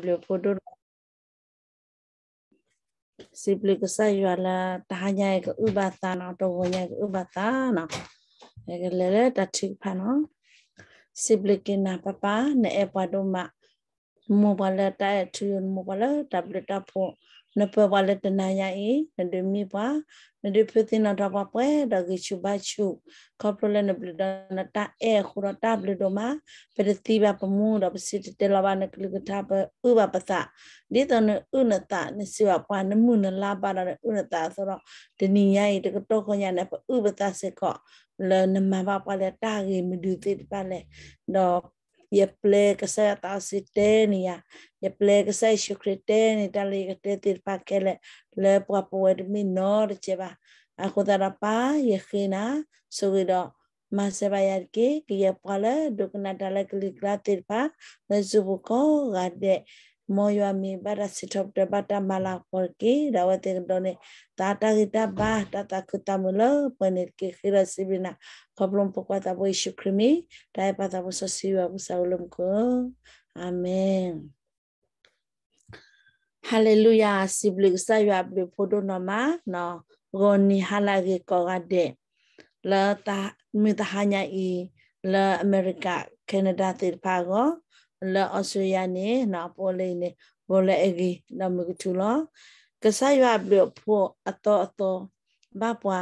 beliau bodoh si beli kesai juala tahanya ke ubatan atau gonya ke ubatan ke lele tadi pano si beli kena papa ne epa doma mo bala ta tuyun mo bala tablet tapo နပဝလတနာယေနဒမီပွားနဒဖသိနာတော့ပွဲဒဂိချူဘချူကောပလနဘလဒနတာအေခူရတာဘလဒမပဒတိဘပမူတော့ပစစ်တေလဘနကလကတာပဥပပသဒီတနဥနတနစီဝပွားနမှုနလာပါတော့ဥနတဆိုတော့ဒနိယေတကတော့ခွန်ရနေပဥပသစကောလနမဘပါလေတာဂေမဒူတိပလေတော့ yeplekse tasitenia yeplekse shukriteni talikateti pakele lepwa poedmi norcheva ajudarapa yejina sugiro masebayarki kiyepwale duknatale kilikratirpa nezubuko gade မောယွာမီဘာရစစ်ထုတ်တပတ်တမလာပေါ်ကေရဝတေဒိုနေတာတာဂီတာဘာတာတာကုတမလပနိကေခိရစီဘနာခပလုံပကွာတဘိရှုခရမီတိုင်ပတာဘဆစီဝဘဆာလုံကိုအာမင်ဟာလေလုယာစီဘလုဆာယွာဘလုဖိုဒိုနမနော်ဂိုနီဟာလာဂေကောဂဒေလာတာမီတဟညာဤလာအမေရိကကနေဒါတေဖာကော la australia ne na pole ne bole egi na mu tu lo ka sa ywa plo pho ato ato ba pwa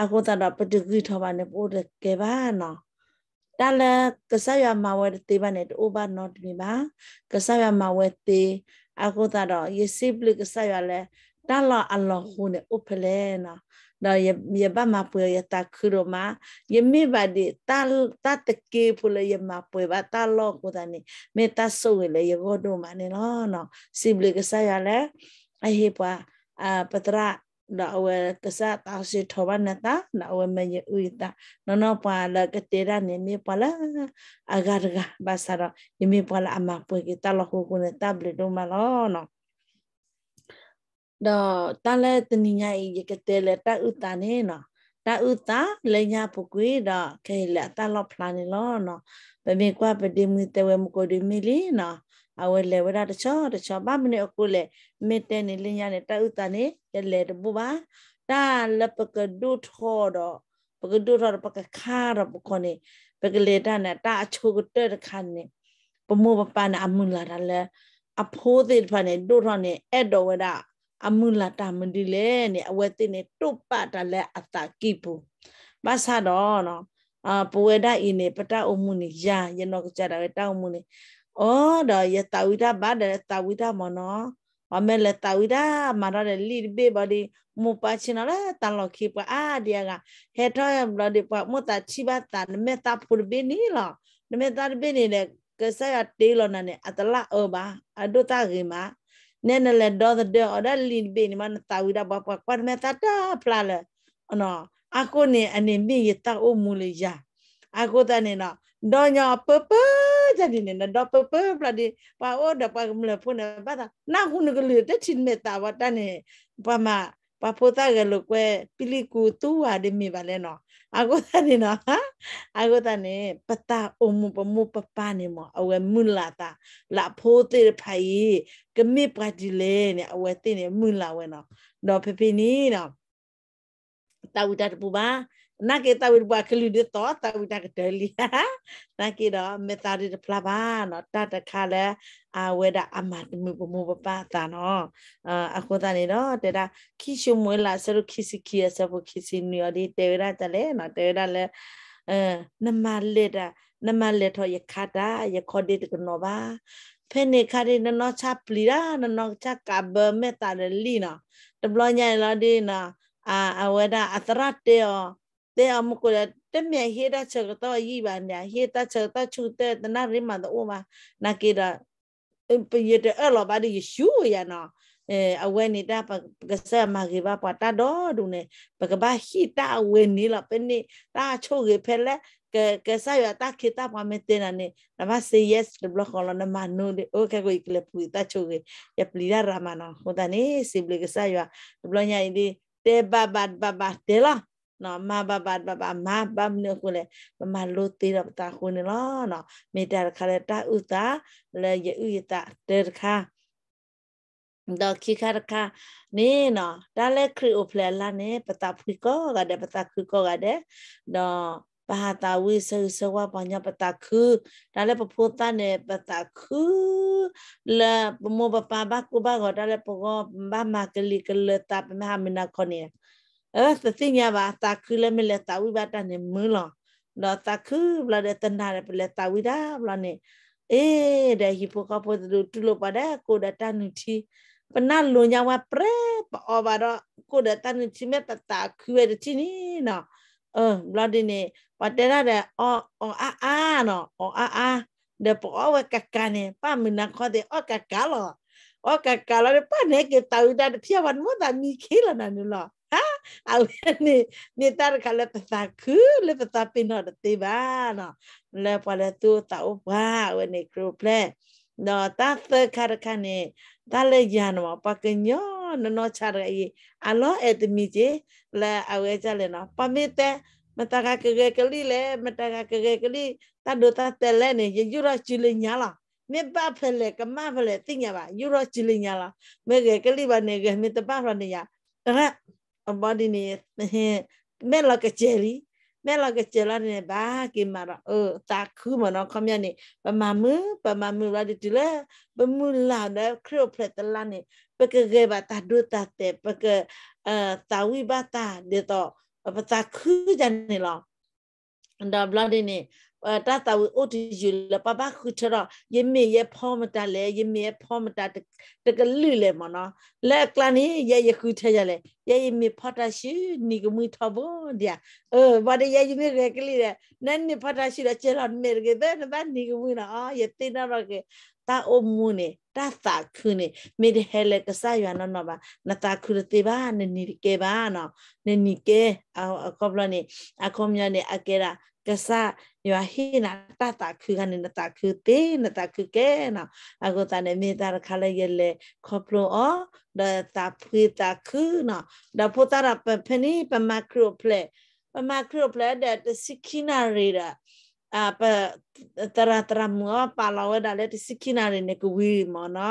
a ko ta da patu gi tho ba ne po de ke ba na ta la ka sa ywa ma we te ba ne to ba not mi ba ka sa ywa ma we te a ko ta da ye si plo ka sa ywa le ta la allah ko ne o phle na na ye ye ba ma pue ye ta khuro ma ye me ba de ta ta te ke pu le ye ma pue ba ta lo ko da ni me ta so we le ye go do ma ni no no si ble ke sa ya le a he pa a patra na we ke sa ta si tho ba na ta na we me ye u ta no no pa la ke te ra ni me pa la a ga ga ba sa ra ye me pa la ma pue ke ta lo ko ko ne ta ble do ma lo no တော့တလဲတနိညာရေကတဲလဲတဥတာနေနော်တဥတာလေညာပုကွေတော့ခဲလာတလောဖလာနေလောနော်ပမေကွာပတိမီတဲဝဲမကိုဒီမီလီနော်အဝဲလေဝဒတချောတချောဘာမနေအခုလေမေတဲနေလင်းရနေတဥတာနေရလေတဘူပါတာလပကဒုထောတော့ပကဒုထောပကခါတော့ပကောနေပကလေတာနဲ့တာအချိုကတဲ့ခါနေပမောပပနာအမှုလာတယ်အဖိုးသေးဖာနေဒုထောနေအဲ့တော်ဝဒအမှုလာတာမဒီလေနဲ့အဝဲတင်နေတုတ်ပတာလဲအတာကိပူဘာသာတော့နော်အပဝေဒအင်းနေပတအမှုနေရာရနောကြတာပဲတောင်းမှုနေဩတော့ယတဝိဒဘာဒတဝိဒမနောအမဲလက်တဝိဒမာရတဲ့လိဘေဘဒီမူပါချင်တော့တန်လောက်ခိပအာဒီယာကဟဲထောရဘလဒီပမတချိဘတန်မေတာဖူဘီနီလောနမေတာဘီနီလေကဆရာတေးလောနနဲ့အတလအဘအဒုတာဂိမာ nene le do the de oda lin be ni man ta wi da ba pa kwa me ta ta pla le no ako ni ani mi ye ta o mu le ya ako ta ni no do nyo pe pe jadi ni do pe pe pla di pa o da pa mu le pu na ba ta na hu ne le de tin me ta wa ta ni pa ma ပါပိုတာကလို့ကွယ်ပီလီကူတူဟာဒီမီပါလဲနော် အကုသနေနော် အကုသနေပတာအုံမပမပပနေမအဝဲမူလာတာလာဖိုးတဲ့ဖိုင်ကမိပတိလဲနေအဝဲတင်နေမူလာဝဲနော်နော်ဖဖေနီနော်တာဝတတပူပါ nak kita berubah keludi to tapi tak deli nak kita metari de pelaban ta ta kala aweda amat mu mu bapa ta no aku ta ni no te da kishu mu la seru kisi kia sabu kisi ni odi te ra ta le no te ra le nama le da nama le tho ye khata ye khode de no ba ဖဲနေခါရီနနောချပလီရာနနောချကဘမေတာလီနာတဘလညာလာဒီနာအာအဝဒအသရတေယော te amu ko la te me he da che ko to yi ba nya he ta che ta chu te na ri ma do ma na ke da pe ye te a lo ba di shu ya na အဝဲနေတာပကဆမကဘာပတာတော့ဒုနေပကဘာဟိတာအဝဲနေလပနေတာချိုကေဖဲလက်ကကဆရတာခိတာပမတင်နေနမစေ yes ဘလခလနမနုလေโอเคကိုကလပူတာချိုကေယပလီရရမနာဟိုတနေစိဘလကဆရဘလညာဒီတေဘဘဘဘတေလာနော်မဘဘဘဘမဘမနကိုလေမမလို့တေးတော့တာခုနေလားနော်မေတ္တာခါလေတာဥတာလေယဥယတာတေခါတော့ခိခါခါနေနော် တာလေခရီအိုဖလေလာနေပတာဖူကောကတဲ့ပတာခူကောကတဲ့နော်ပဟာတာဝိဆုဆဝပညာပတာခုဒါလည်းပဖို့တနဲ့ပတာခုလာပမောပပဘကုဘကဒါလည်းပကောဘာမကလီကလတာပမဟာမနာခနေเออสติญาบาตาคือแล้วไม่เลตาวิบัติเนี่ยมือหรอเนาะตาคือเวลาเดตันดาเนี่ยเป็นเลตาวิดาเวลาเนี่ยเอ๊ะได้ฮิปโปคาโปดูตุลปะได้กูได้ตานุทีปนาลุญาว่าเปรปอบาระกูได้ตานุทีเมตตาคือเวทีนี่เนาะเออเวลาเนี่ยปะเดราเดออออาอาเนาะอออาอาเดปอวะกะกะเนี่ยป้ามินังขอเดอกะกะหรออกะกะแล้วป้าเนี่ยเกตาวิดาเพียวันมดามีคิละนะนุหรอ ni ni tar kala pata ku le pata pino de te ba no le pala tu ta o ba we ni kru ple no ta the kar kane ta le ya no pa ke nyo no no cha re yi a lo e te mi je le a we cha le no pa mi te ma ta ka ke ke li le ma ta ka ke ke li ta do ta te le ni ye ju ro chi le nya la မေပဖလေကမဖလေတင်ရပါယူရောချီလင်ရလားမေကကလေးပါနေကမေတပါရနေရတရက် abadi ni he me la ke jeli me la ke jela ni ba ki mara o ta khu ma no khamya ni pa ma mu pa ma mu la di ti la pa mu la da kro plet la ni pa ke ge ba ta du ta te pa ke ta wi ba ta de to pa ta khu jan ni la da blood ni တာတာဝအိုတီယူလပပခုထရယမေယဖောမတလေယမေဖောမတတကလူလေမနော်လက်ကလနီယယခုထရလေယယမေဖတာရှိနီကမူထဘောဒီအဲဘာဒယယမေရကလီရနန်နီဖတာရှိရချေရမေရကေဘဲဘဲနီကမူနာအာယတေနာရကေတာအုံမူနေတာသာခုနေမေဟဲလက်ကဆာယနနဘာနတာခုရတေဘာနနီကေဘာနော်နနီကေအကောပလနီအကောမြနေအကေရာတဆယွာဟိနာတတခုကနေနတခုတေနတခုကဲနာအကောတနေမေတာခလည်းရလေခပလောအဒတာဖွေတာခုနာဒပိုတာရပဖနီပမခရိုပလေပမခရိုပလေဒတစိခိနာရေရာအပတရတရမောပါလာဝဒါလေတစိခိနာရေနေကဝီမောနာ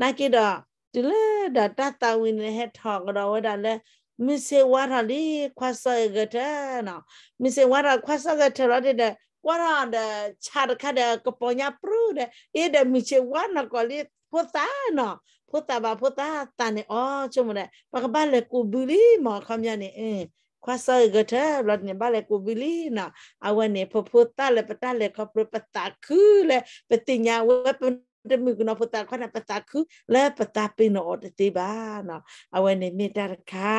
နာကိတော့ဒီလေဒတတဝင်းဟက်ထောက်ကတော့ဝဒါလေมิเสวาราลีควาสเกตเนาะมิเสวาราควาสเกตเราเดเดวาราเดชาร์คเดกปอญาปรูเดเอเดมิเสวานากอลีพุทธาเนาะพุทธาบาพุทธาตาี่อ๋อชมเยปากบ้านเลกูบุลีมอคำยานนเอควาสเกตเราเนี่ยบ้านเลกูบิลีเนาะเอาวันเนี่ยพพุตาเลปตาเลขอบรปตาคือเลปติญาเวปดมอกุณปตาขนาปตาคือและปตาปีนอดตีบ้านเนาะเอาไว้ในเมตตาค่ะ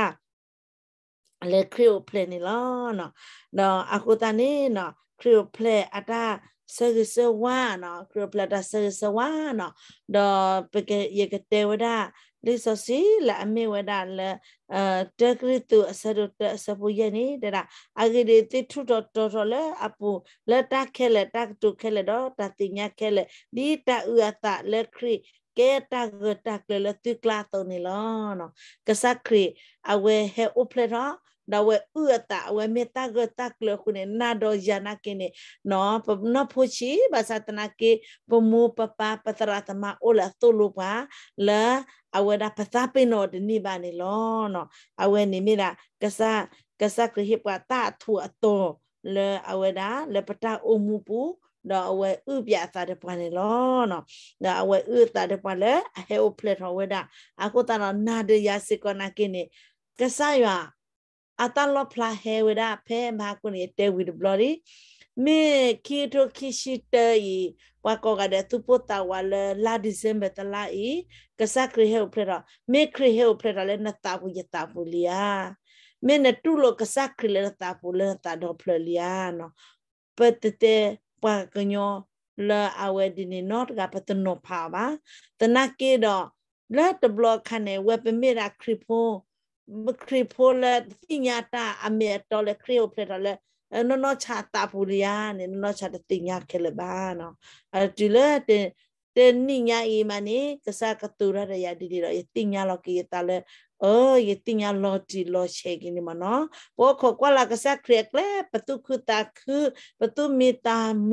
လေခရီယိုဖလေနီလောနော်နော်အခုတန်နေနော်ခရီယိုဖလေအတာဆဂစဝါနော်ခရီယိုဖလေတာဆဂစဝါနော်ဒေါ်ပကေယကတေဝဒာလေစစီလာမေဝဒာလေအဲတကရီတူအစရတစပူယနေတရာအဂီဒီတိထုတော်တော်လေအပူလက်တခဲလက်တတုခဲလက်တော့တတိညာခဲလက်ဒီတဥအတလက်ခရီကဲတာဂတာကလလတိကလာတော်နေလောနော်ကစခရီအဝဲဟဲဥဖလေတော့ดาวเอื้อตาเวเมตาเกตักเลคุณเนี่ยนาดอยานักเนี่เนาะปนพูชีภาษาตนาเกปมูปปาปัตระรมาโอละตุลุปะละเอาเวดาภาษาเป็นอดนี่บานิลอเนาะเอาเวนี่มิละกษากษากรเหิบกว่าตาถั่วโตเลเอาเวดาเลยปตาอมูปูดาเอาเวอืบยาตาเดปานเลอเนาะดาเอาเว้อืตาเดปานเลยเฮอเพลทเอาไวดาอากูตานานาเดียสิกอนักเนี่ยกษาอยู่ atalo pla heweda pe ma kuni te with bloody me kito kishite i wako ga de tupota wala la december tala i kasakri heu prera me kri heu prera le na tabu ya tabu lia me na tulo kasakri le tabu le ta do plelia no petete pa kanyo la awe dini not ga patno pa ba tanake do la to block kane wepe mira kripo ခရီပိုလက်တိညာတာအမေတော်လက်ခရီပိုလက်လက်နော်နော်ချာတာပူရယာနေနော်နော်ချာတိညာခဲလဘာနော်အဲဒီလက်တဲ့တဲ့နိညာအီမနီကစားကတူရရရဒီဒီတော့ယတိညာလောကေတာလဲအော်ယတိညာလောတီလောရှေကင်းမနော်ဘောခကွာလာကစားခရက်လဲပတုခုတာခုပတုမီတာမ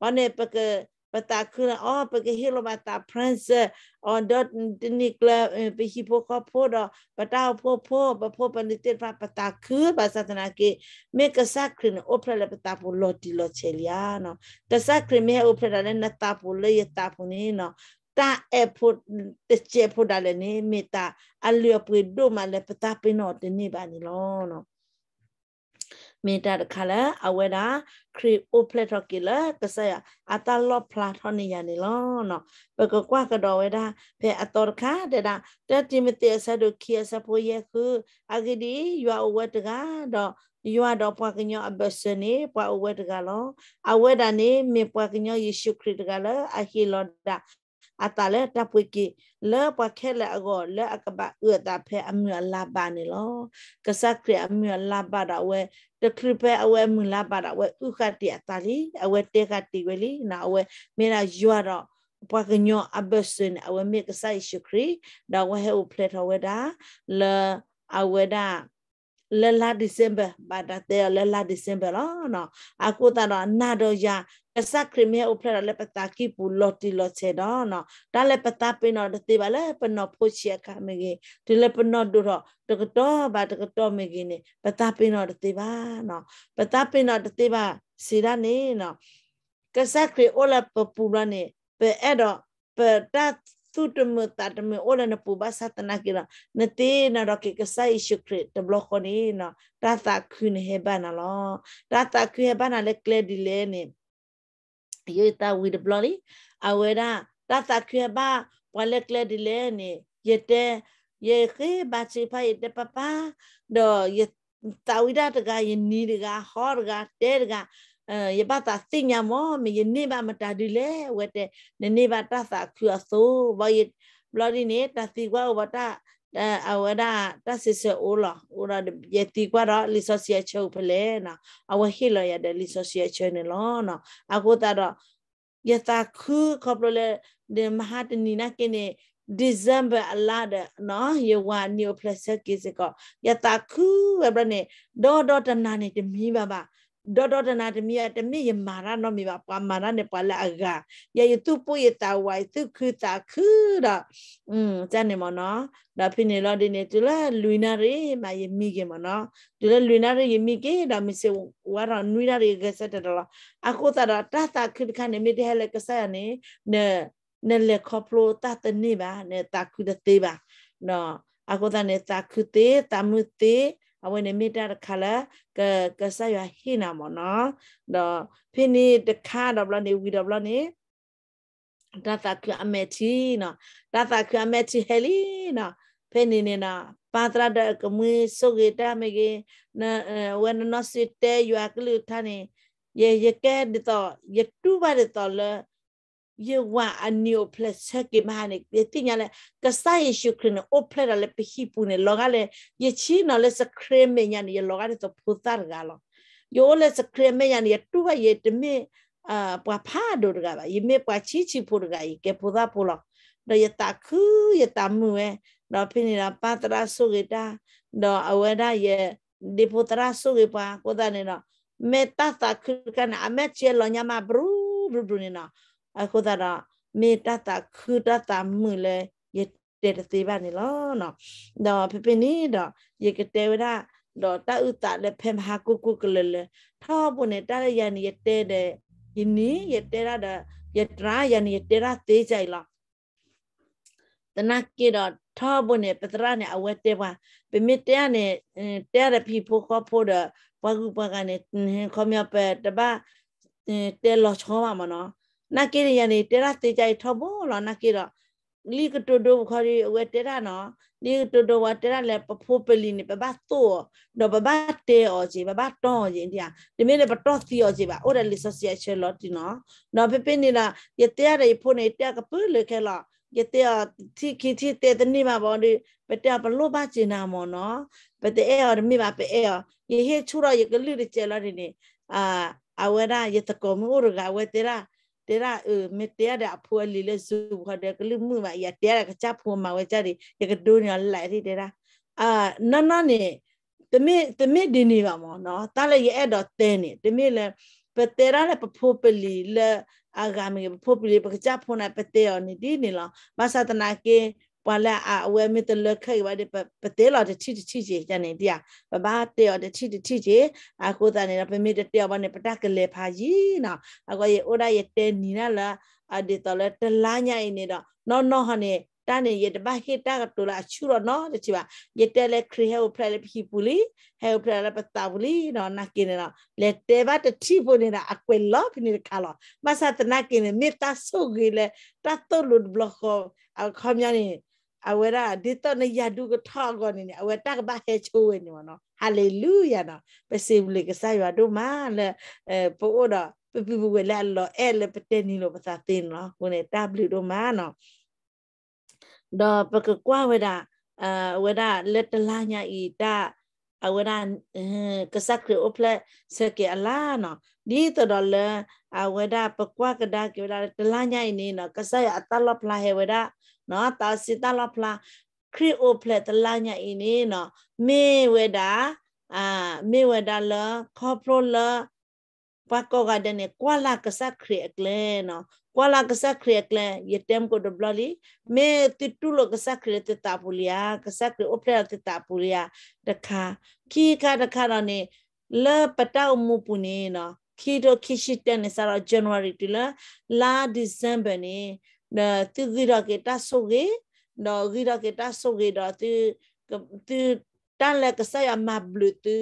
ဘာနေပက patakura o pakehilo mata prince on dot nikla pihipo kapoda patao popo bapo panitir pa pataku basatana ke me kasakrin opra le patapo loti lo cheliano tasakrin me opra le natapo le yatapo ni no ta airport te che poda le ni meta alio pwe do ma le patapo no te ni ba ni lo no မေတာတခါလဲအဝဲတာခရီအိုပလက်တော့ကီလာကဆရာအတလော့ပလာထောနေရနေလောနော်ပကကွာကတော့ဝဲတာဖဲအတော်ခါတဲ့တာတက်တီမတီဆဒုခီဆပိုယေခုအဂဒီရွာဝဲတကတော့ယောဒပွားကညောအဘစနေပွားဝဲတကလောအဝဲတာနေမေပွားကညောယေရှုခရစ်တကလအဟီလောဒ ata le tapui ki le pa khe le ago le akaba u ta phe amya la ba ni lo ka sa kri amya la ba da we te kri pe awe mu la ba da we u kha ti ata li awe te kha ti we li na awe me na ywa da pa ke nyo abesin awe me ka sa shukri da we he u plet awe da le awe da လလဒီဇင်ဘာဘာတာတဲ့လလဒီဇင်ဘာနော်အကူတာတော့နာတော့ရကစခရမေအဖရလပတာကိပူလော်တီလော်ချေတော့နော်ဒါလည်းပတာပင်တော့တေပါလေပနော်ဖို့ချေကမေကြီးဒီလည်းပနော်တို့တော့တကတော့ဘာတကတော့မေကြီးနေပတာပင်တော့တေပါနော်ပတာပင်တော့တေပါစီရနေနော်ကစခရအိုလာပပူရနေပဲအဲ့တော့ပတတ် sutemu tatemu ola na puba satana kira na te na roke ke sai shukri te bloko ni na rata kun heba na lo rata kun heba na le kle di le ni ye ta with bloody awera rata kun heba wa le kle di le ni ye te ye ke ba chi pa ye te papa do ye tawida te ga ye ni de ga hor ga te ga ယပတာစိညာမောမယနေပါမတာဒီလေဝက်တဲ့နနေပါတသခွအဆိုဘယဘလဒီနေတသိကွာဝတာအဝဒတဆစ်ဆိုလာဦးရတဲ့ယတိကွာတော့လီဆိုစီယချုပ်ဖလဲနော်အဝဟီလာရတဲ့လီဆိုစီယချုံနေလောနော်အခုတာတော့ယတာခုခပလိုလေဒီမဟာတနီနာကိနေ December အလာတဲ့နော်ယဝနီယိုပလက်ဆက်ကစ်ကောယတာခုဝဘနဲ့ဒေါ်ဒေါ်တနာနေတမီပါပါဒေါဒေါဒနာတမီယတမီယမာရနောမီပါပါမာရနေပါလာအဂါယေယသူပုယတာဝိုင်သူခုတာခုဒါอืมဇန်နေမနောဒါဖိနေလောဒီနေတူလာလူနာရေမာယမိကေမနောတူလာလူနာရေယမိကေဒါမီစေဝါရနွိနာရေကဆက်တတော်အခုတာတာတာခိခနေမီတဲဟဲလကဆာနေနဲနဲ့လေခေါပလိုတာတနေပါနဲ့တာခုတသေးပါနော်အခုတာနဲ့တာခုသေးတာမှုသေးအဝင်နေမိတာခါလာကကဆရဟိနာမနော်ဒါဖိနီတခါတော့ဘလနေဝီတော့ဘလနေဒါသကအမေတီနော်ဒါသကအမေတီဟဲလီနော်ဖိနီနေနာပါတရဒကမွေဆုကေတမေကေနဝနနစစ်တဲယွာကလူထာနေယေယကဲဒတော့ယတူပါဒတော်လား yewa anio plese ke mane tinya le kasa yesu krine o plera le pihi pune loga le ye chino le se kreme nya ni loga le to putar galo yo le se kreme nya ni tuwa ye teme a pa pa do ga ba ye me pa chi chi pur ga ye ke puda pulo no ye ta khu ye ta mu e no pini la patra su ge ta no awera ye de putra su ge pa ko da ne no me ta ta khu kana a me che lo nya ma bru bru bru ne no အခုသာတော့မေတ္တာခုတတာမှုလေရတဲ့တေဘာနေလောနော်တော့ဖပင်းနီတော့ရေကတေဝရတော့တဥတလည်းဖဲမဟာကုကုကလလထောပုန်တရယန်ရတဲ့တဲ့ယင်းနီရတဲ့ရတဲ့ယတရာယန်ရတဲ့ရသေးကြလားတနကေတော့ထောပုန်ပတရနဲ့အဝဲတဲ့ပါပမစ်တဲ့နဲ့တဲ့ရပြီဖို့ခေါ်ဖို့တော့ဘဂုပကနေခမပြတပါတဲလောချောပါမနော်နာကိရယနေတရတေကြိုက်ထဘောလောနာကိရလီကတိုဒိုခရီဝဲတရနော်လီကတိုဒိုဝတရလဲပဖိုးပလီနေပဘသို့တော့ပဘတဲအော်ကြီးပဘတောင်းကြီးတရားဒီမင်းလည်းပတော့စီအော်ကြီးပါအော်တယ်လီဆိုစီယယ်ချယ်လော်တီနော်နော်ပပင်းနေလားရတဲ့ရဖို့နေတက်ကပလေခဲလားရတဲ့တီခီတီတဲ့တနေ့မှာပေါ့ဒီပတဘလို့ပါကျင်နာမော်နော်ပတဲ့အော်မိပါပဲအော်ရဟေချူရရကလူရကျဲလာနေအာအဝရရတကောမူရကဝဲတရာ tera me tera apua lile su khade kli mu ma ya tera ka cha phu ma we cha ri ya ka do nya lai ri tera a na na ne tme tme din ni ba mo no ta le ye do ten ni tme le pe tera le phu pe li le aga me phu pe li pa cha phu na pe te ni di ni la ma sa ta na ke ပွာလာအဝဲမတလခဲဝဒပတဲလာတချိတချိကြီးတနေတရားပပတဲော်တချိတချိကြီးအကိုသားနေတာပမေတတရားဘာနေပတကလေဖာကြီးနော်အကိုရဲ့အိုဒါရဲ့တဲနီနာလာအဒီတော်လဲတလာညိုင်နေတော့နော်နော်ဟနဲ့တနေရတပဟိတကတူလာချူတော့နော်တချိပါရတဲလဲခရီဟဲဖရလပီပူလီဟဲဖရလပတာပူလီနော်နာကင်းနေတော့လက်တဲဘတချိဖို့နေတာအကွယ်လော့ဖိနေခါလောမဆတ်နာကင်းနေမေတ္တာဆုကြီးလဲတတ်တော်လူဘလော့ခေါ်အခမ်းရနေအဝရဒီတော့နေရဒုကထောက်ကောနေနေအဝတက်ဘာဟဲချိုးဝင်နေမနော်ဟာလေလုယာနော်ပစိဘလေကစားရတို့မာလေပို့တော့ပပပကလာလောအဲ့လေပတဲနီလိုပစာတင်နော်ကိုနေတဘလူတို့မာနော်တော့ပကကွာဝဒအဝဒလက်တလာညာဤတအဝဒကစကရအပလက်စကေအလာနော်ဒီတော့လေအဝဒပကွာကဒါကေဝဒတလာညာဤနေနော်ကစားရအတလပလာဟဲဝဒါနော်တာစီတာလဖလာခရစ်အိုဖလက်တလညာအင်းနေနော်မေဝေဒာအာမေဝေဒာလခေါပရိုလပကောကဒနေကွာလာကစခရစ်ကလဲနော်ကွာလာကစခရစ်ကလဲယတမ်ကိုဒဘလလီမေတီတူလကစခရစ်တတာပူလီယာကစခရစ်အိုဖလက်တတာပူလီယာတခါခီခါတခါတော့နေလပတောက်မှုပူနေနော်ခီတော့ခီရှိတဲ့နေစတော့ January တလာလာ December နေ na ti gira ke ta soge na gira ke ta soge da ti ti ta le ka sa ya ma blu ti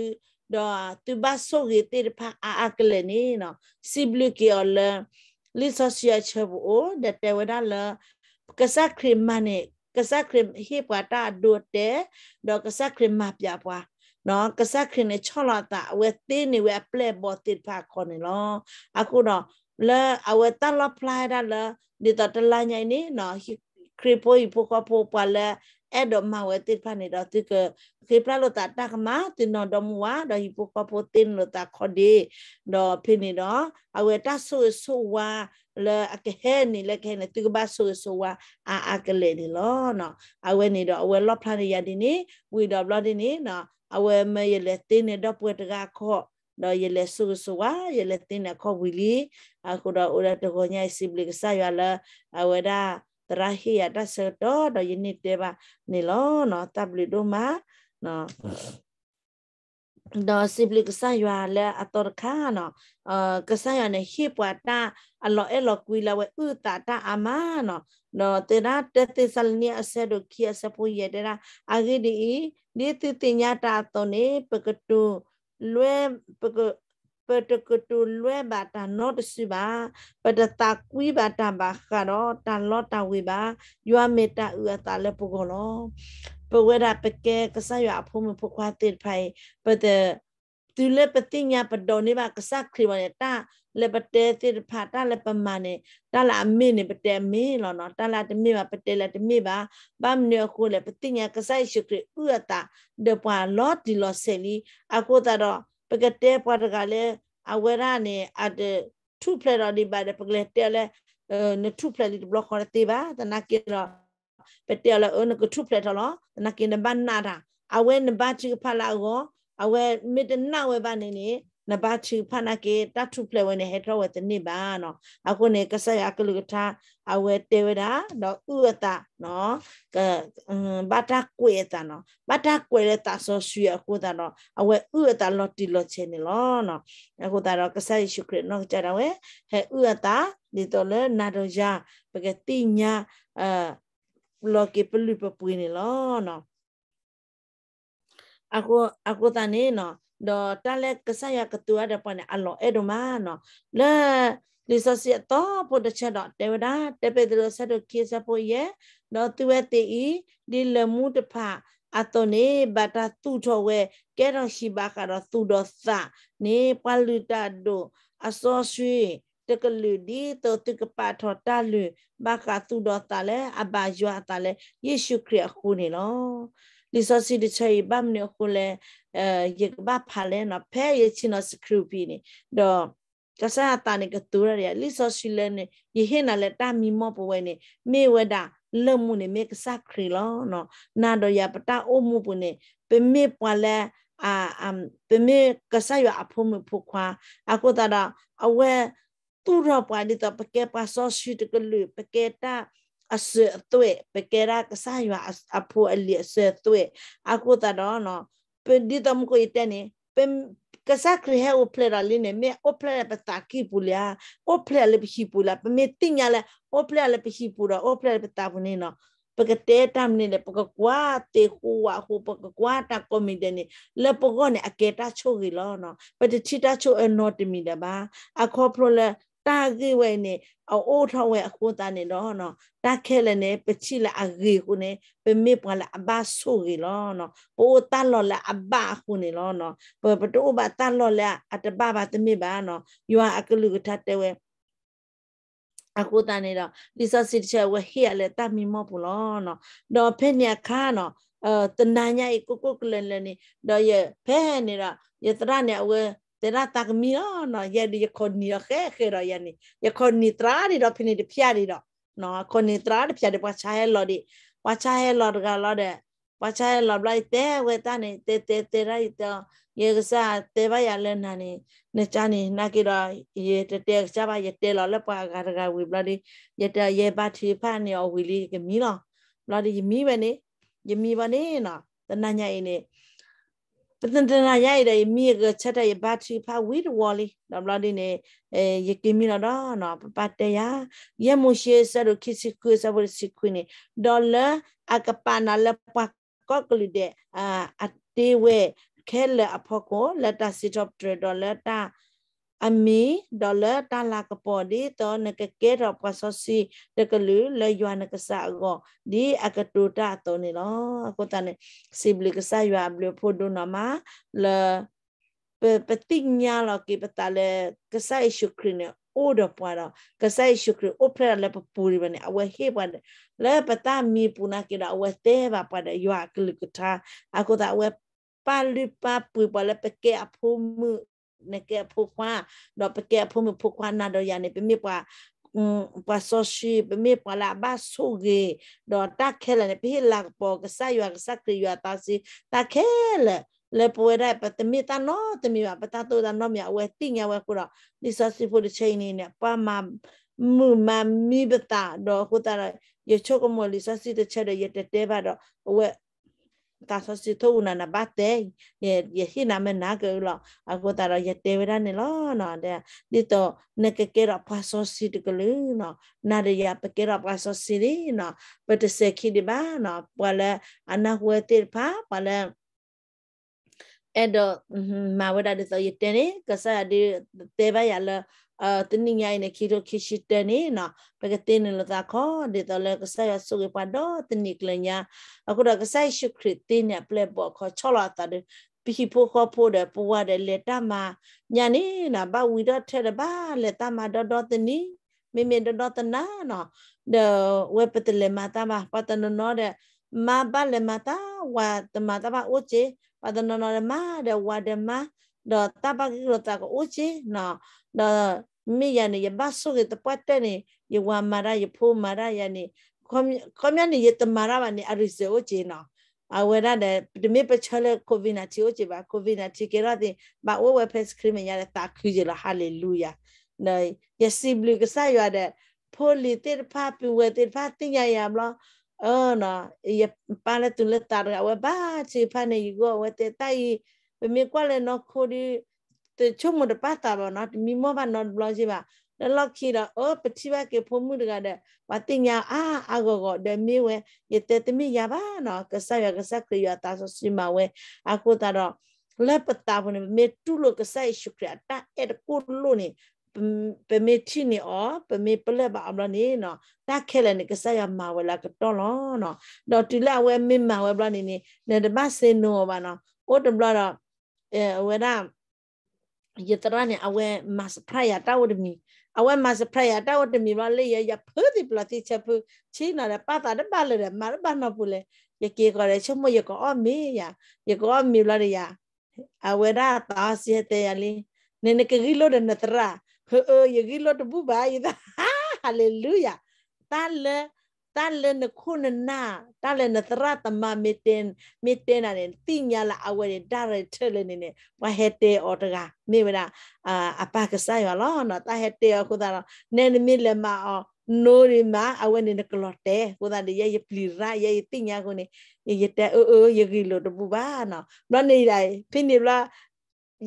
da ti ba soge ti pa a a kle ni na si blu ke ol li so sia che bu o da te wa da la ka sa krim ma ne ka sa krim he pa ta do te da ka sa krim ma pya pa နော်ကစားခရင်နဲ့ချော်လာတာဝဲတင်းနေဝဲပလက်ဘောတစ်ဖာခေါ်နေလောအခုတော့လဲအဝဲတလပလိုက်တာလားနေတာတလညိုင်နေနော်ခရပိုပိုကပိုပလာအဲ့တော့မဝဲတိဖာနေတော့သူကခေပလာလို့တာတကမတင်တော့ဒမဝါတော့ဟိပိုကပိုတင်လို့တာခေါ်ဒီတော့ဖိနေတော့အဝဲတဆူဆူဝါလေအကဟဲနေလေခဲနေသူကဘာဆူဆူဝါအာအကလေနေလို့နော်အဝဲနေတော့အဝဲလော့ဖလာနေရဒီနေဝီတော့ဘလော့ဒီနေနော်အဝဲမဲရလေတင်းနေတော့ပွဲတကခေါ် no yele su suwa yele tina ko wili aku da ora to ko nyai sibli ka sa yala awada terahi ya da se to do yini te ba ni lo no tabli do ma no do sibli ka sa yala ator kha no ka sa ya ne hi pa ta alo elo kui la we u ta ta ama no no te na te te sal ni ase do ki ase pu ye de na agi di ni ti ti nya ta to ne pe ka tu လွဲပကပတကတူလွဲပါတာနော့တစီပါပတတာကွီးပါတာပါခါတော့တန်လော့တာဝေပါယွာမေတာဥအတာလဲပုကောလောပဝေဒပကဲကဆယအဖုံမဖခွာတိဖိုင်ပတသူလဲပတိညာပတော်နေပါကဆခရီဝနတာလေပတဲတိဖာတလပမနေတလအမင်းနေပတဲမင်းလောနော်တလတမိပါပတဲလတမိပါပမနေခုလေပတိညာကဆိုင်ရှိခရဥရတာဒပွာလောတီလောဆယ်လီအကိုတာတော့ပကတဲပွားတကလည်းအဝရနေအတထုဖလက်တော်ဒီပါတဲ့ပကလက်တဲလဲနထုဖလက်ဒီဘလော့ခေါ်တဲ့ပါတနာကေတော့ပတဲလဲအနကထုဖလက်တော်လောတနာကေနဘနာတာအဝဲနဘချီဖလာရောအဝဲမစ်တနာဝဲပါနေနေ number 2 phanake tatu plewen hetro wet ni ba no akone kasaya kalugata awe teweda no uata no ka bata kweta no bata kweta so suya kuda no awe uata loti lo cheni lo no akuda ro kasaya shukre no jara we he uata ni to le na do ya pagati nya eh lo ke pelu pa puini lo no ako ako tane no do tale kesaya ketua ada pone alo edo mano le li sosia to po de che do te da te pe de sa do ki sa po ye do tu e te i di le mu de pha အတနေဘတာသူတော်ဝဲကဲတော့ရှိပါကတော့သူတော်သနေပလူတာတို့အစောဆွေတကလူဒီတော့တကပါထော်တလူဘာကသူတော်တာလဲအဘာယွာတာလဲယေရှုခရစ်အခုနေလော리서시리처이밤네홀레예바팔레나페예치나스크루피니더자사따니그두라야리서시레네예헤나레타미모보웨니메웨다럼무니메크사크리로노나도야바타오무부니베메폴레အာအမ်ပမေကဆာရအဖုံမဖုခွာအကောတာအဝဲသူရပွားနေတာပကေပါဆောရှိတကလူပကေတာအဆွေအသွေပကေရာကစားရအဖိုးအလီအဆွေအသွေအခုတတော်နော်ပင်ဒီတမကိုတဲ့နေပင်ကစားခရဟေအပလရာလင်းနေမေအပလရာပတာကိပူလျာအပလရာလည်းပြပူလာပမေတင်ညာလည်းအပလရာလည်းပြပူရာအပလရာပတာဘူးနေနော်ပကတဲတမ်နေလေပကကွာတေဟူဝါဟူပကကွာတာကောမီဒနေလေပကောနေအကေတာချိုဂီလောနော်ပတတိတာချိုအနောတမီတပါအခေါပလိုလေတာဂေဝဲနေအိုထောင်းဝဲအခုတန်နေတော့နော်တာခဲလည်းနေပချိလာအဂေခုနေပမေပွာလာအဘဆူဂေလောနော်ပိုတန်လောလာအဘခုနေလောနော်ပပတိုဘတန်လောလာအတဘဘတမေဘာနော်ယွာအကလူကထတဲဝဲအခုတန်နေတော့လီဆာစစ်ချဲဝဲဟီရလေတာမီမောပူလောနော်တော့ဖဲညာခါနော်အဲတနညာကိုကိုကလန်လန်နေတော့ရဖဲနေတာယတရနေအဝဲ tena takmio no yedi yakonio ke khero yani yakoni trari do phini de phiari do no koni trari phiari pa chahe lo di pa chahe lo ga lo de pa chahe lo blai te we ta ni te te te rai to ye sa te ba ya le na ni ne cha ni na ki ro ye te te cha ba ye te lo le pa ga ga wi bla di ye te ye ba thi pha ni o wi li ke mi lo bla di mi ba ni ye mi ba ni no တနညာအင်းနဲ့ patentana yai dai mi ga chata ye battery pa wit wally da bla ni ne eh ye kimi na da na pa te ya ye mo she sa ro kisi ku sa bo si ku ni dollar akapana la pa ko kli de a ate we khel a phoko la ta sit up dollar ta အမီဒေါ်လာတလာကပေါ်ဒီတော့နကကဲတော့ပစစီတကလူလေယွာနကဆာကိုဒီအကတူတာတော့နေလောအကတန်စီဘလကဆာယွာဘလဖို့ဒုနမလပတိညာလောကေပတလေကဆာရှုခရနေ order para kasai shukri opra la papuri bane awa he bane la pata mi puna ke da awa te ba pada yo akli kuta ako da awa palu pa pu pa la peke apu mu ne ke phu kwa do pe ke phu me phu kwa na do ya ne pe mi pa pa so shi pe mi pa la ba so ge do ta ke le pe la po ke sa yo ke sa ke yo ta si ta ke le le puede pa te mi ta no te mi pa ta to da no mi a we ti nya we ku do this is for the chain in pa ma mu ma mi ba ta do ku ta ye chok mo li sa si te che de ye te te ba do we ta so si thu na na ba te ye ye hi na me na ke lo a go ta ra ye te ra ne lo no de di to ne ke ke ra pa so si de ke lu no na de ya pe ke ra pa so si ni no pe te se ki di ba no pa le ana hu te pa pa le အဲ့တော့မာဝဒတဲ့ဆိုရတဲ့နေကစားတဲ့တေဘရလာเออตินิยายเนคิโรคิชิตเนนะปกตินี่ลตาคอเดี๋ยวตอลกสายสุกีปาดอตินีิก็เลยยเนี่ญาอกุรกสายชุคริตินี่เปลบอบอกเขาชาเดปิฮิโพคอพูเดปัวเดเลตามา่านีนะบ่าววิดอเทเดบ่าเลตมาดอดอตินิเมเมดอดอตนาเนาะ เดี๋ยวเวปตเลมาตมาพัตนนอเดมาบ้าเลมาตาวาตมาตาบาโอเจพัตนนอเดมาเดว่าเดมา da tabaki lo ta ko uchi na da mi ya ni ya baso ke tapate ni ya wa mara ya pho mara ya ni komya ni ya tamara ba ni arise uchi na awera de dimi pechale covid na ti uchi ba covid na ti ke ra de ba wo we face cream ya ta khu je la hallelujah na ya sibli ke sa ya de poli te pa pi we te pa ti ya ya mlo เออเนาะอย่าปาละตุลตาเราว่าบ้าสิพาในอยู่ก็ว่าแต่ใต้ပေမေကွာလေနော်ခိုဒီတချုံမတပတ်တာဘောနော်မိမောဘာနော်ဘလော့ဂျီဘာလလခီရာအပတိဘကေဖုံမှုတကတဲ့ဝတင်ညာအာအကောကဒမီဝဲရတတမီရပါနော်ကဆရကဆကရတာဆိုစီမဝဲအခုတာတော့လက်ပတာဘုန်မေတူလကဆိုင်ရှုခရတာအဲ့ကုလုန်ပမေချိနေအပမေပလက်ပါအမလနေနော်တခဲလည်းနေကဆရမဝဲလာကတော်လောနော်တော့တူလာဝဲမင်းမဝဲဘလနေနေတမစေနောပါနော်အိုတဘလာတော့ wera yetrane awe mas praya tawdmi awe mas praya tawdmi wale ya ya phodi plati chapu china re pata de bale re mar ba na pule ye ke gore chomo ye ko o me ya ye ko o mi lare ya awe ra ta si te ya le ne ne ke gilo de natra ho ye gilo de bu ba ida hallelujah ta le ั้งเล่นคุณน่าตั้งเล่นสระตมาเมเตนเมเตนอะไรติญยาละเอาไว้ด่าเลยเธอเนี่ว่าเฮเตออรดกันีม่เวลาอ่าอปากสายว่าล้อนะตาเฮเตอกูณตาเนี่ยนี่มีเลมาอ๋อนูริมาเอาไว้ในกลอเต้กูณตาเดียยังปลีร่ายยัติญยาคนนี้ยังเตะเออเออยังกิโลตบบ้านอ่ะแล้วนี่ไรพี่นี่ว่า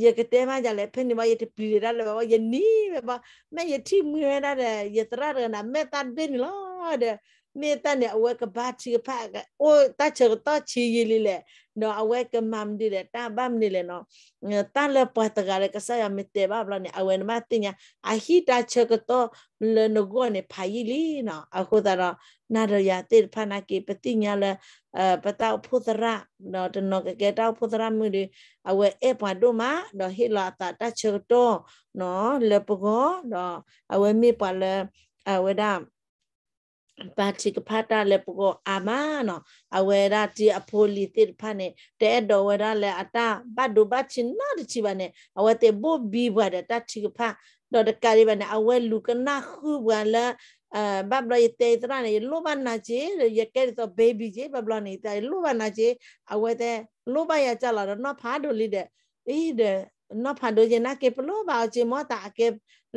ยังก็เต้มาจากเล็เพื่อนี่ว่ายังจะปลีร่าเลยว่ายังนี่แบบว่าแม่ยังที่มือนั่นแหละยังตระหนักนะแม่ตัดเป็นล้อเด้อမေတန်နဲ့အဝဲကဘာချီဖက်ကအိုတချေတော့ချီရလီလေနော်အဝဲကမမ်ဒီလေတာဘမ်နီလေနော်တာလပတ်တကလည်းကဆရာမတေဘာဘလနဲ့အဝဲမတင်ညာအဟိတချေကတော့လနဂောနဲ့ဖာယီလီနော်အခုတော့နာရယာတေဖနာကေပတိညာလေပတောဖုသရနော်တနောကကေတောဖုသရမှုဒီအဝဲအပဒုမာနော်ဟိလာတာတချေတော့နော်လေပကောနော်အဝဲမေပါလေအဝဲဒါပါတိကဖတာလေပကိုအာမနော်အဝေရာတီအဖိုလီတိဖာနေတဲတော်ဝရာလေအတာဘတ်ဒူဘတ်ချင်နာတချိပါနေအဝေတေဘိုဘီဘဒတတိကဖာတော့တကရီပါနေအဝေလူကနာခုဘလာအဘဘလရတေတရနေလောဘနာချေရကဲတော့ဘေဘီချေဘဘလနေတဲ့လောဘနာချေအဝေတဲ့လောဘရကြလာတော့နော်ဖာဒူလိတဲ့အေးတဲ့နော်ဖာဒူချေနာကေပလောဘာချေမောတာအကေ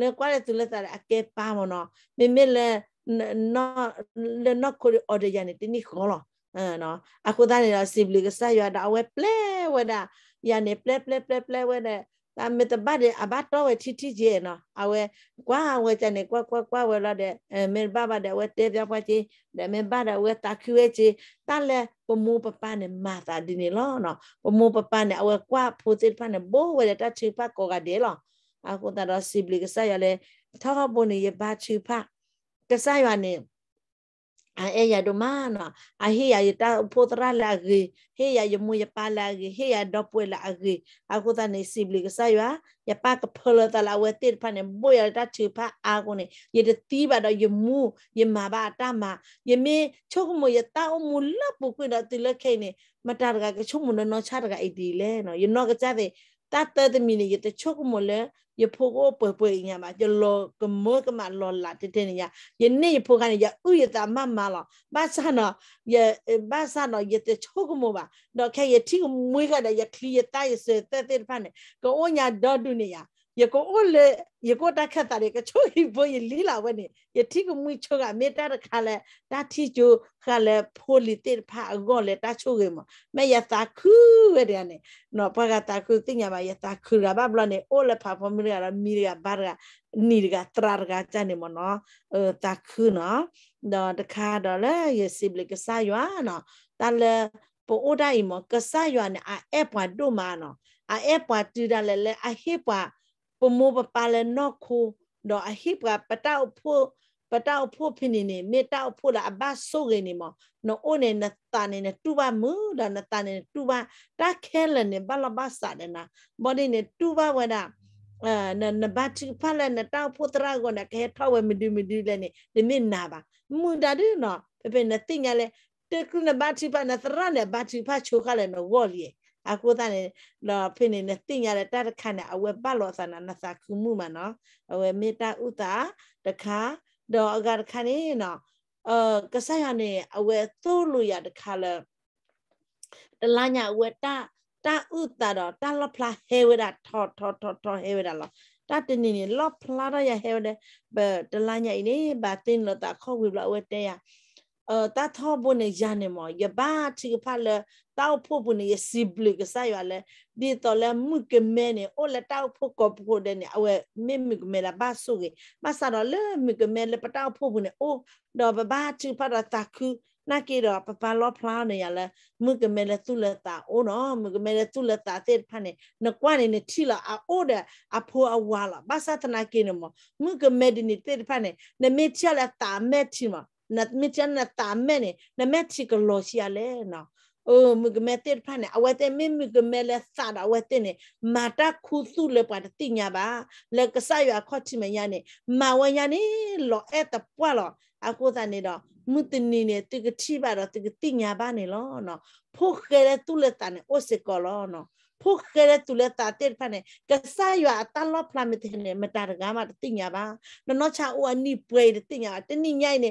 လေကွာရသူလက်စားအကေပါမနော်မေမေလဲ not not ko order ya ni ni ko lo no aku da ni la sibli ke sa ya da we play we da ya ni play play play play we da ta me ta ba de abato we ti ti je no awe kwa we cha ni kwa kwa kwa we la de me ba ba de we te bya kwa chi de me ba da we ta khu we chi ta le po mu pa pa ni ma ta di ni lo no po mu pa pa ni awe kwa phu ti pa ni bo we ta chi pa ko ga de lo aku ta da sibli ke sa ya le ta bo ni ye ba chi pa kesayuane a ella domana a hia y ta potra la ge hia y muy pa la ge hia do pue la ge a kuta ne sible que sa ya ya pa ka phola ta la we te pa ne boya ta chu pa a ko ne ye de ti ba do ye mu ye ma ba ta ma ye me chok mo ye ta o mu la pu ku da ti la khe ne ma ta ga ke chok mu no no cha ga i di le no ye no ga cha de ta ta de mi ni te chok mo le ye pho go pwe pwe nya ma je lo ko mo ka ma lo la te te ni ya ye ni ye pho ka ni ya u ye ta ma ma la ba sa no ye ba sa no ye te chok mo ba no kha ye thi mo ka da ye kli ye ta ye se te te pa ne ko o nya do du ni ya ye ko ole ye ko ta khat ta re ka cho hi bo ye li la wen ye thi ko mu cho ga me ta ra kha le ta thi jo kha le pho li te pha go le ta cho ge ma me ya ta khu we de ne no pa ga ta khu ti nya ba ye ta khu ra ba bla ne ole pha pho mi ra mi ra ba ra ni ra tra ra cha ne mo no ta khu no no ta kha da le ye si bli ka sa ywa no ta le po oda i mo ka sa ywa ne a e pa do ma no a e pa ti da le le a he pa ပမောပပလနော့ခုတော့အဟိပကပတောက်ဖို့ပတောက်ဖို့ဖြစ်နေနေမေတောက်ဖို့လာအဘဆိုးကနေမနော်အိုနေနတာနေနတူပါမူဒါနတာနေတူပါတခဲလနေဘလဘဆာဒနာဘောဒီနေတူပါဝဒါအဲနနဘတ်ချဖလနတောက်ဖို့တရာကောနခဲထောက်ဝဲမဒီမဒီလည်းနေဒီမနာပါမူဒါဒီနော်ပပနတိညာလဲတကုနဘတ်ချဖနသရနဲ့ဘတ်ချဖချိုခလည်းနော်ဝော်လီရဲ့အကူသားနေတော့ဖိနေနဲ့တင်ရတဲ့တတခန့်နဲ့အဝယ်ပတ်လို့ဆန္ဒနဲ့စာကူမှုမှာနော်အဝယ်မေတ္တာဥတာတခါတော့အကတခါနေနော်အဲကဆရနဲ့အဝယ်သို့လို့ရတခါလဲတလညာဝယ်တာတာဥတာတော့တာလဖလာဟဲဝဒထောထောထောထောဟဲဝဒလားတာတင်နေလောဖလာရဟဲဝဒဘတလညာနေဘာတင်လို့တာခေါ်ဝေဘလဝတဲရ呃，他他不能养的嘛，一般这个怕了，到婆不能也洗不了个啥样嘞？你到了每个妹呢，我来到婆搞婆的呢，我妹妹个妹来把手给，把啥了了每个妹来不到婆不呢，哦，到爸爸这个怕了打哭，那给了爸爸老婆呢呀嘞，每个妹来都来打，哦喏，每个妹来都来打，这怕呢，那管呢呢踢了啊，我的啊婆啊娃了，把啥他那给呢嘛，每个妹的呢这怕呢，那妹踢了打妹踢嘛。နတ်မီချန်နတ်တာမဲနေနမက်ချီကလောရှိရလဲနော်အိုမြကမဲတဲ့ဖာနေအဝတဲ့မင်းမြကမဲလဲစာတာဝတဲ့နေမာတာခုစုလဲပါတိညာပါလက်ကဆရခေါချိမရနေမာဝညာနေလောအဲ့တပွားလောအခုသနေတော့မုတနီနေတကတိပါတော့တကတိညာပါနေလောနော်ဖို့ခဲတဲ့သူလက်တန်အိုစကောလောနော်ဖို့ခဲတဲ့သူလက်တာတဲ့ဖာနေကဆရအတလောဖလာမတဲ့နေမတာတကားမတိညာပါနော်ချာအိုအနိပွဲတိညာတနိညိုင်နေ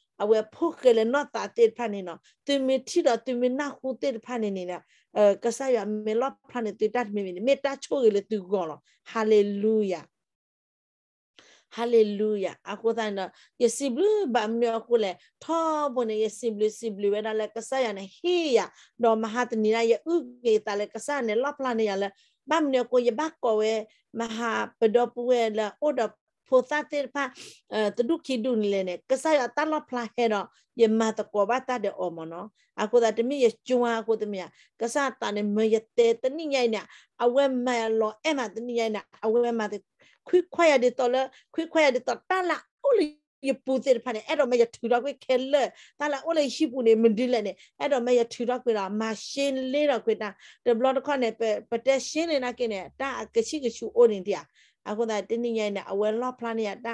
အဝဲဖို့ကလေးနော်တာတေဖာနေနော်သူမီထီတော့သူမီနာခုတေဖာနေနေလားအဲကဆာရမေလောဖာနေတေတတ်မီမေတာချိုကလေးသူကောလားဟာလေလုယာဟာလေလုယာအခုသန်တော့ယစီဘလဘာမြောကုလေထောဘုန်ယစီဘလစီဘလဝဲလာကဆာရနေဟီယာတော့မဟာတနီရယဥကေတလေကဆာနေလောဖလာနေရလားဘာမနကိုယဘကောဝဲမဟာပဒပဝဲလာအိုဒဖိုသတဲ့ဖာတဒုခိဒုန်လေနဲ့ကဆာရတလဖလာဟဲတော့ယမတကောဘတာတဲ့အော်မနော်အခုသာတမိရကျွမ်းအခုတမိရကဆာတာနဲ့မရတဲ့တနိညိုင်နဲ့အဝဲမဲလောအဲ့မှာတနိညိုင်နဲ့အဝဲမှာခွိခွဲရတဲ့တော်လခွိခွဲရတဲ့တော်တလာဟုတ်လေยปูเสร็จพันเนี่ยไอ้เราไม่จะถือรักไปเคลเลอร์ตาละโอ้เลยชิบุเนี่ยมันดีเลยเนี่ยไอ้เราไม่จะถือรักไปเรามาเชนเลยเราไปนะเดบลอดข้อเนี่ยไปประเดี๋ยวเชนเลยนะกันเนี่ยตากระชิกระชูโอนินเดียအခုတာတင်းနေရနေအဝဲလော့ဖလာနေရတာ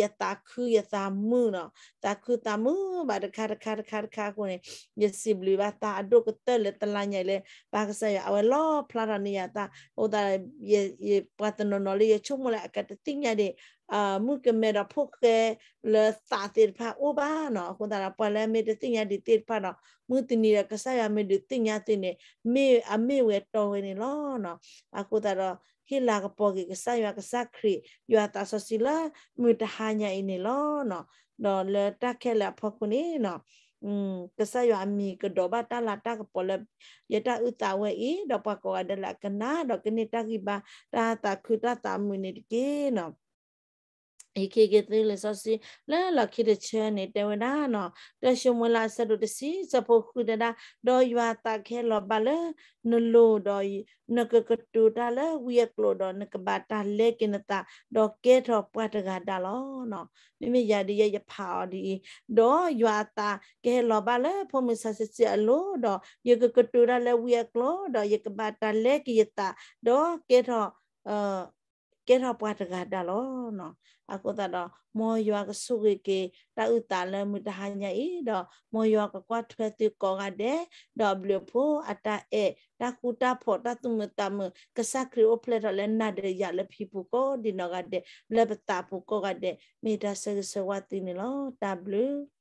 ရတာခုရတာမူနော်တာခုတာမူဘာတခါတခါတခါတခါကိုနေရစီဘလီဘာတာအဒုကတဲလက်တလာညိုင်လေဘာကဆရအဝဲလော့ဖလာနေရတာဟိုတာရရပတ်နော်နော်လေးချုံမလဲအကတတိညတဲ့ a mu ke me ra pho ke le sa te pha o ba no ko da ra pa le me de ti nya di te pha no mu ti ni ra ka sa ya me de ti nya ti ne me a me we to we ni lo no a ko da ra hi la ka po ke sa ya ka sa khri yo ta so si la mu ta ha nya i ni lo no no le ta ke la pho ku ni no ကဆာယောအမီကဒေါဘတာလာတာကပလယတာဥတာဝဲဤတော့ပကောအဒလကနာတော့ကနေတာကိပါတာတာခုတာတာမူနေတကေနော် AKG သင်းလစစီလာလခိတချဲနေတဝနာနော်တရှမလာဆဒုတစီစဖို့ခုဒနာဒေါ်ယွာတခဲလဘလနလိုဒေါ်ယနကကတူတလဝီကလိုဒေါ်နကဘတာလေကနတာဒေါ်ကေထောပွတ်တကတာလောနော်မိမိရတရရဖာဒီဒေါ်ယွာတခဲလဘလဖမစစစီအလိုဒေါ်ယကကတူရလဝီကလိုဒေါ်ယကဘတာလေကီတာဒေါ်ကေထောအာကဲရပွားတကတာလောနော်အခုတော့မော်ရွာကဆုကေကေတာဥတာလမတဟညာဤတော့မော်ရွာကကွာထွဲတိကောကတဲ့တော့ဘလဖိုအတာအေတာကူတာဖို့တာသူမတမကစခရီအိုပလက်တော်လဲနာဒရလဖီပူကိုဒီနောကတဲ့လက်ပတာပူကိုကတဲ့မေတာဆဆဝတ်တင်လော w